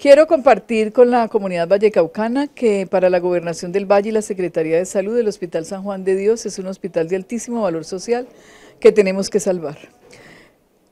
Quiero compartir con la comunidad vallecaucana que para la Gobernación del Valle y la Secretaría de Salud del Hospital San Juan de Dios es un hospital de altísimo valor social que tenemos que salvar.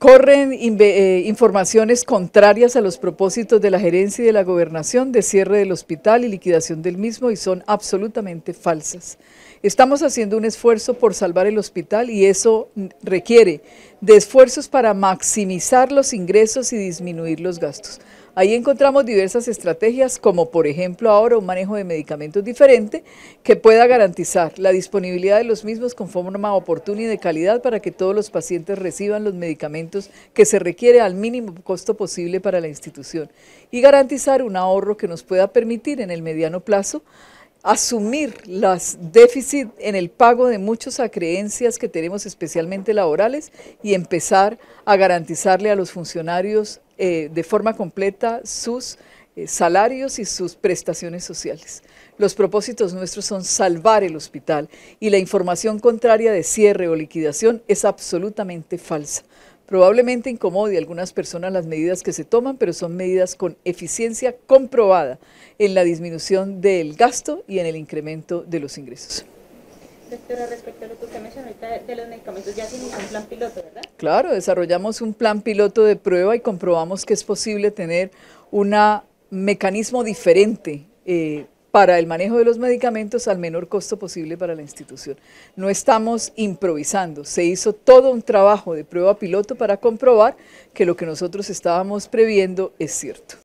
Corren eh, informaciones contrarias a los propósitos de la gerencia y de la gobernación de cierre del hospital y liquidación del mismo y son absolutamente falsas. Estamos haciendo un esfuerzo por salvar el hospital y eso requiere de esfuerzos para maximizar los ingresos y disminuir los gastos. Ahí encontramos diversas estrategias, como por ejemplo ahora un manejo de medicamentos diferente que pueda garantizar la disponibilidad de los mismos con forma oportuna y de calidad para que todos los pacientes reciban los medicamentos que se requiere al mínimo costo posible para la institución y garantizar un ahorro que nos pueda permitir en el mediano plazo asumir los déficits en el pago de muchas acreencias que tenemos especialmente laborales y empezar a garantizarle a los funcionarios eh, de forma completa sus eh, salarios y sus prestaciones sociales. Los propósitos nuestros son salvar el hospital y la información contraria de cierre o liquidación es absolutamente falsa. Probablemente incomode a algunas personas las medidas que se toman, pero son medidas con eficiencia comprobada en la disminución del gasto y en el incremento de los ingresos. Doctora, respecto a lo que usted mencionó de los medicamentos, ya tenemos un plan piloto, ¿verdad? Claro, desarrollamos un plan piloto de prueba y comprobamos que es posible tener un mecanismo diferente eh, para el manejo de los medicamentos al menor costo posible para la institución. No estamos improvisando, se hizo todo un trabajo de prueba piloto para comprobar que lo que nosotros estábamos previendo es cierto.